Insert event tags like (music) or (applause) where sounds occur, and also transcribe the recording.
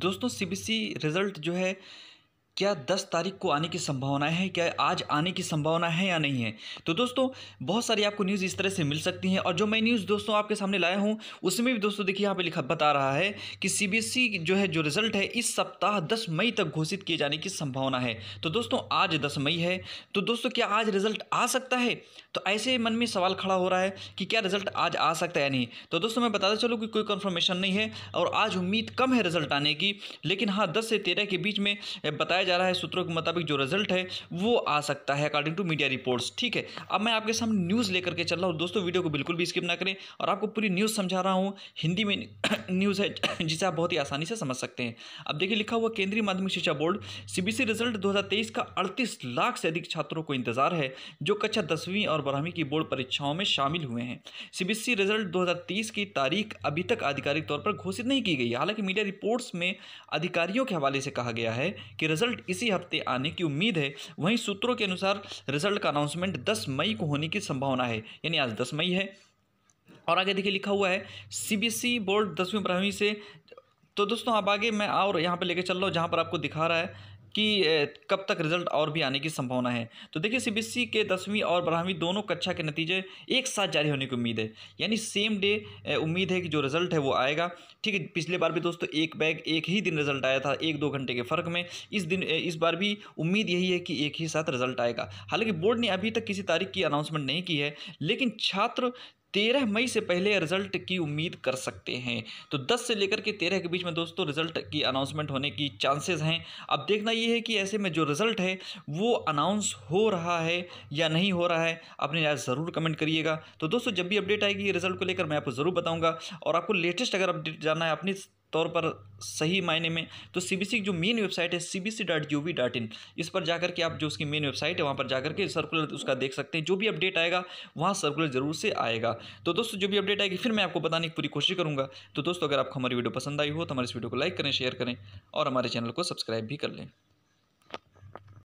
दोस्तों CBSE result जो है क्या 10 तारीख को आने की संभावनाएं हैं क्या आज आने की संभावना है या नहीं है तो दोस्तों बहुत सारी आपको न्यूज़ इस तरह से मिल सकती हैं और जो मैं न्यूज़ दोस्तों आपके सामने लाया हूं उसमें भी दोस्तों देखिए यहाँ पे लिखा बता रहा है कि सीबीएसई e जो है जो रिजल्ट है इस सप्ताह दस मई तक घोषित किए जाने की संभावना है तो दोस्तों आज दस मई है तो दोस्तों क्या आज रिजल्ट आ सकता है तो ऐसे मन में सवाल खड़ा हो रहा है कि क्या रिजल्ट आज आ सकता है या नहीं तो दोस्तों मैं बताता चलूँ कि कोई कन्फर्मेशन नहीं है और आज उम्मीद कम है रिजल्ट आने की लेकिन हाँ दस से तेरह के बीच में बताया बताया जा रहा है सूत्रों के मुताबिक जो रिजल्ट है वो आ सकता है अकॉर्डिंग टू मीडिया रिपोर्ट्स ठीक है अब मैं आपके सामने न्यूज़ लेकर के चल रहा हूँ दोस्तों वीडियो को बिल्कुल भी स्किप ना करें और आपको पूरी न्यूज़ समझा रहा हूँ हिंदी में न्यूज़ (coughs) है (coughs) जिसे आप बहुत ही आसानी से समझ सकते हैं अब देखिए लिखा हुआ केंद्रीय माध्यमिक शिक्षा बोर्ड सी रिजल्ट दो का अड़तीस लाख से अधिक छात्रों को इंतजार है जो कक्षा दसवीं और बारहवीं की बोर्ड परीक्षाओं में शामिल हुए हैं सी रिजल्ट दो की तारीख अभी तक आधिकारिक तौर पर घोषित नहीं की गई हालांकि मीडिया रिपोर्ट्स में अधिकारियों के हवाले से कहा गया है कि रिजल्ट रिजल्ट इसी हफ्ते आने की उम्मीद है वहीं सूत्रों के अनुसार रिजल्ट का अनाउंसमेंट दस मई को होने की संभावना है यानी आज दस मई है और आगे देखिए लिखा हुआ है सीबीएसई e बोर्ड दसवीं बारहवीं से तो दोस्तों आप आगे मैं और यहाँ पर लेके चल रहा हूँ जहाँ पर आपको दिखा रहा है कि कब तक रिजल्ट और भी आने की संभावना है तो देखिए सीबीएसई e के दसवीं और बारहवीं दोनों कक्षा के नतीजे एक साथ जारी होने की उम्मीद है यानी सेम डे उम्मीद है कि जो रिजल्ट है वो आएगा ठीक है पिछले बार भी दोस्तों एक बैग एक ही दिन रिजल्ट आया था एक दो घंटे के फर्क में इस दिन इस बार भी उम्मीद यही है कि एक ही साथ रिजल्ट आएगा हालांकि बोर्ड ने अभी तक किसी तारीख की अनाउंसमेंट नहीं की है लेकिन छात्र तेरह मई से पहले रिजल्ट की उम्मीद कर सकते हैं तो दस से लेकर के तेरह के बीच में दोस्तों रिजल्ट की अनाउंसमेंट होने की चांसेस हैं अब देखना ये है कि ऐसे में जो रिजल्ट है वो अनाउंस हो रहा है या नहीं हो रहा है अपने यार ज़रूर कमेंट करिएगा तो दोस्तों जब भी अपडेट आएगी रिजल्ट को लेकर मैं आपको ज़रूर बताऊँगा और आपको लेटेस्ट अगर अपडेट जानना है अपनी तौर पर सही मायने में तो सीबीसी की जो मेन वेबसाइट है C B C dot G O V in इस पर जाकर के आप जो उसकी मेन वेबसाइट है वहाँ पर जाकर के सर्कुलर उसका देख सकते हैं जो भी अपडेट आएगा वहाँ सर्कुलर जरूर से आएगा तो दोस्तों जो भी अपडेट आएगी फिर मैं आपको बताने की पूरी कोशिश करूँगा तो दोस्तों अगर आपको हमारी वीडियो पसंद आई हो तो हमारे इस वीडियो को लाइक करें शेयर करें और हमारे चैनल को सब्सक्राइब भी कर लें